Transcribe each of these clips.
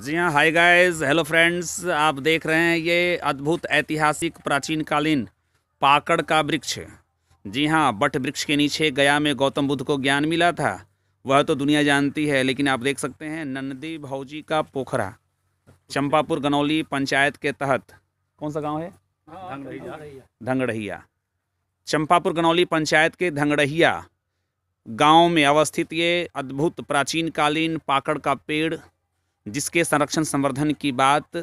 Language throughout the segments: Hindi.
जी हाँ हाय गाइस हेलो फ्रेंड्स आप देख रहे हैं ये अद्भुत ऐतिहासिक प्राचीनकालीन पाकड़ का वृक्ष जी हाँ बट वृक्ष के नीचे गया में गौतम बुद्ध को ज्ञान मिला था वह तो दुनिया जानती है लेकिन आप देख सकते हैं नंदी भाजी का पोखरा चंपापुर गनौली पंचायत के तहत कौन सा गांव है धंगड़हिया चंपापुर गनौली पंचायत के धंगड़हिया गांव में अवस्थित ये अद्भुत प्राचीनकालीन पाकड़ का पेड़ जिसके संरक्षण संवर्धन की बात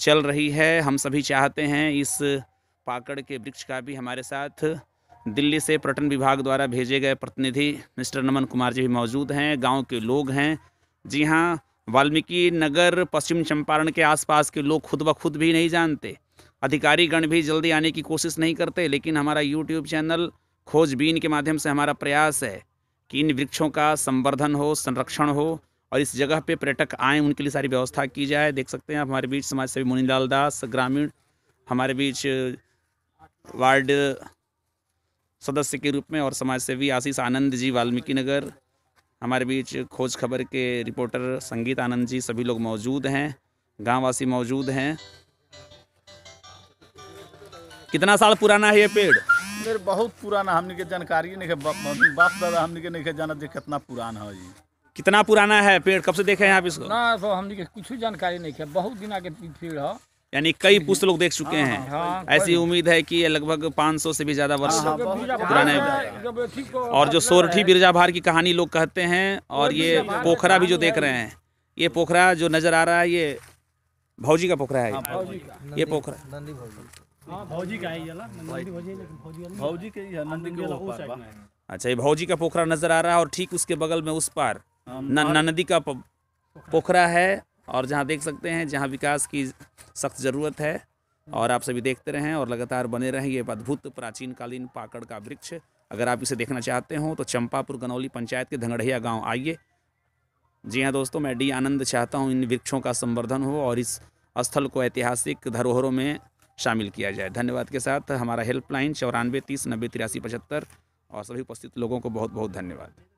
चल रही है हम सभी चाहते हैं इस पाकड़ के वृक्ष का भी हमारे साथ दिल्ली से पर्यटन विभाग द्वारा भेजे गए प्रतिनिधि मिस्टर नमन कुमार जी भी मौजूद हैं गांव के लोग हैं जी हाँ वाल्मीकि नगर पश्चिम चंपारण के आसपास के लोग खुद ब खुद भी नहीं जानते अधिकारी गण भी जल्दी आने की कोशिश नहीं करते लेकिन हमारा यूट्यूब चैनल खोजबीन के माध्यम से हमारा प्रयास है कि इन वृक्षों का संवर्धन हो संरक्षण हो और इस जगह पे पर्यटक आए उनके लिए सारी व्यवस्था की जाए देख सकते हैं हमारे बीच समाज सेवी मोनीलाल दास ग्रामीण हमारे बीच वार्ड सदस्य के रूप में और समाज सेवी आशीष आनंद जी वाल्मीकि नगर हमारे बीच खोज खबर के रिपोर्टर संगीत आनंद जी सभी लोग मौजूद हैं गाँववासी मौजूद हैं कितना साल पुराना है ये पेड़ मेरे बहुत पुराना हमने के जानकारी नहीं है बाप दादा हमने के नहीं जाना कितना पुराना है कितना पुराना है पेड़ कब से देखे हैं आप इसको ना तो हम कुछ जानकारी नहीं है बहुत दिन आगे पेड़ है यानी कई पुष्प लोग देख चुके हाँ, हैं हाँ, हाँ, ऐसी उम्मीद है कि लगभग 500 से भी ज्यादा वर्ष पुराने और जो सोरठी बिरजाभार की कहानी लोग कहते हैं और ये पोखरा भी जो देख रहे हैं ये पोखरा जो नजर आ रहा है ये भौजी का पोखरा है ये पोखरा अच्छा ये भौजी का पोखरा नजर आ रहा है और ठीक उसके बगल में उस पार न नदी का पोखरा है और जहाँ देख सकते हैं जहाँ विकास की सख्त ज़रूरत है और आप सभी देखते रहें और लगातार बने रहें ये अद्भुत प्राचीन कालीन पाकड़ का वृक्ष अगर आप इसे देखना चाहते हो तो चंपापुर गनौली पंचायत के धंगड़िया गांव आइए जी हाँ दोस्तों मैं डी आनंद चाहता हूँ इन वृक्षों का संवर्धन हो और इस स्थल को ऐतिहासिक धरोहरों में शामिल किया जाए धन्यवाद के साथ हमारा हेल्पलाइन चौरानवे तीस नब्बे तिरासी पचहत्तर और सभी उपस्थित लोगों को बहुत बहुत धन्यवाद